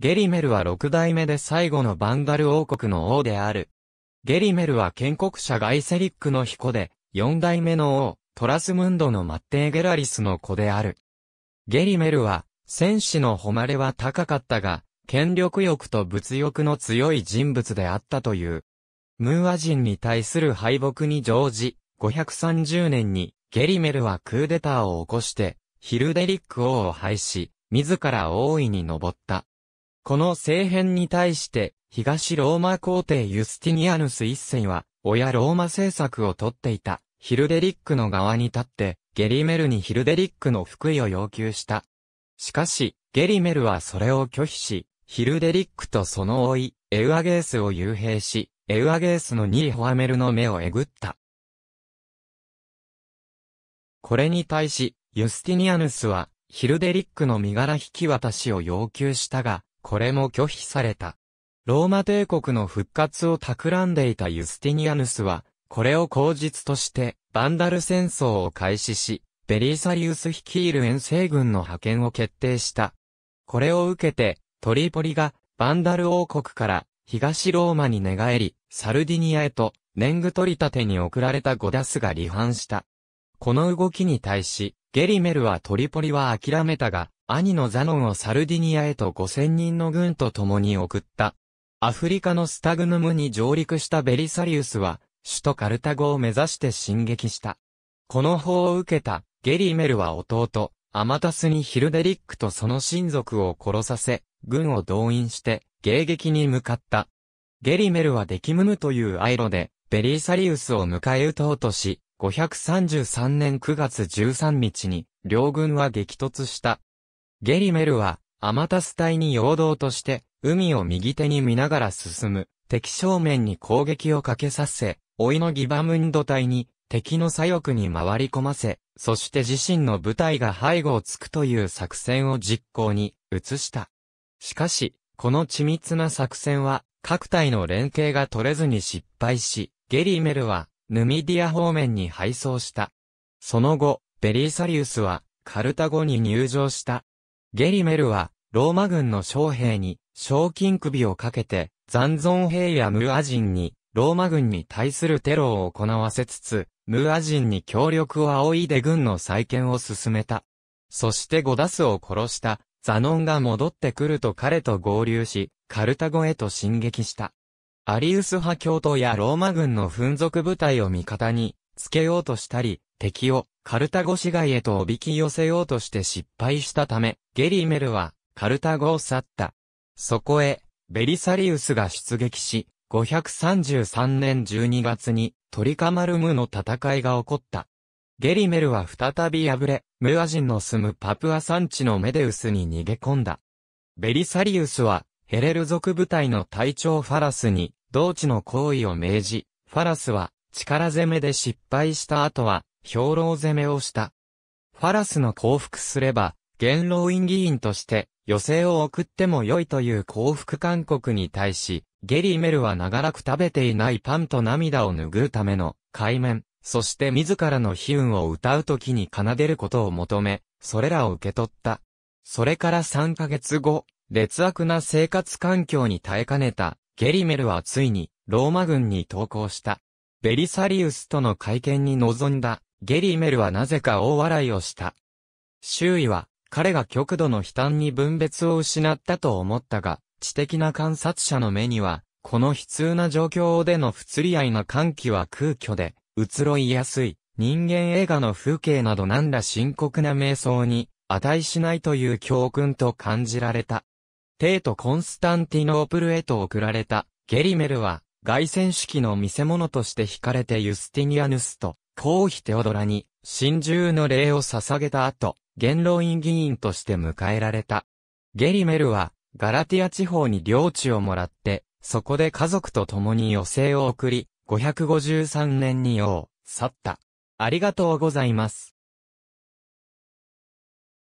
ゲリメルは六代目で最後のバンダル王国の王である。ゲリメルは建国者ガイセリックの彦で、四代目の王、トラスムンドのマッテー・ゲラリスの子である。ゲリメルは、戦士の誉れは高かったが、権力欲と物欲の強い人物であったという。ムーア人に対する敗北に乗じ、530年に、ゲリメルはクーデターを起こして、ヒルデリック王を廃し、自ら王位に上った。この政変に対して、東ローマ皇帝ユスティニアヌス一世は、親ローマ政策をとっていた、ヒルデリックの側に立って、ゲリメルにヒルデリックの福井を要求した。しかし、ゲリメルはそれを拒否し、ヒルデリックとその老い、エウアゲースを幽閉し、エウアゲースのニーホアメルの目をえぐった。これに対し、ユスティニアヌスは、ヒルデリックの身柄引き渡しを要求したが、これも拒否された。ローマ帝国の復活を企んでいたユスティニアヌスは、これを口実として、バンダル戦争を開始し、ベリーサリウス率いる遠征軍の派遣を決定した。これを受けて、トリポリが、バンダル王国から東ローマに寝返り、サルディニアへと、年貢取り立てに送られたゴダスが離反した。この動きに対し、ゲリメルはトリポリは諦めたが、兄のザノンをサルディニアへと5000人の軍と共に送った。アフリカのスタグヌムに上陸したベリサリウスは、首都カルタゴを目指して進撃した。この法を受けた、ゲリーメルは弟、アマタスにヒルデリックとその親族を殺させ、軍を動員して、迎撃に向かった。ゲリメルはデキムムというアイロで、ベリーサリウスを迎え撃とうとし、533年9月13日に、両軍は激突した。ゲリメルは、アマタス隊に陽動として、海を右手に見ながら進む、敵正面に攻撃をかけさせ、老いのギバムンド隊に、敵の左翼に回り込ませ、そして自身の部隊が背後をつくという作戦を実行に移した。しかし、この緻密な作戦は、各隊の連携が取れずに失敗し、ゲリメルは、ヌミディア方面に敗走した。その後、ベリーサリウスは、カルタゴに入場した。ゲリメルは、ローマ軍の将兵に、賞金首をかけて、残存兵やムーア人に、ローマ軍に対するテロを行わせつつ、ムーア人に協力を仰いで軍の再建を進めた。そしてゴダスを殺した、ザノンが戻ってくると彼と合流し、カルタゴへと進撃した。アリウス派教徒やローマ軍の紛属部隊を味方に、つけようとしたり、敵をカルタゴ市街へとおびき寄せようとして失敗したため、ゲリメルは、カルタゴを去った。そこへ、ベリサリウスが出撃し、533年12月に、トリカマルムの戦いが起こった。ゲリメルは再び敗れ、ムア人の住むパプア山地のメデウスに逃げ込んだ。ベリサリウスは、ヘレル族部隊の隊長ファラスに、同地の行為を命じ、ファラスは、力攻めで失敗した後は、兵糧攻めをした。ファラスの降伏すれば、元老院議員として、余生を送っても良いという降伏勧告に対し、ゲリメルは長らく食べていないパンと涙を拭うための、海面、そして自らの悲運を歌う時に奏でることを求め、それらを受け取った。それから3ヶ月後、劣悪な生活環境に耐えかねた、ゲリメルはついに、ローマ軍に投降した。ベリサリウスとの会見に臨んだ。ゲリーメルはなぜか大笑いをした。周囲は、彼が極度の悲嘆に分別を失ったと思ったが、知的な観察者の目には、この悲痛な状況での不釣り合いな歓喜は空虚で、移ろいやすい、人間映画の風景などなんら深刻な瞑想に、値しないという教訓と感じられた。帝都コンスタンティノープルへと送られた、ゲリメルは、凱旋式の見せ物として惹かれてユスティニアヌスと、皇妃テオドラに真珠の礼を捧げた後、元老院議員として迎えられた。ゲリメルは、ガラティア地方に領地をもらって、そこで家族と共に余生を送り、553年に王、去った。ありがとうございます。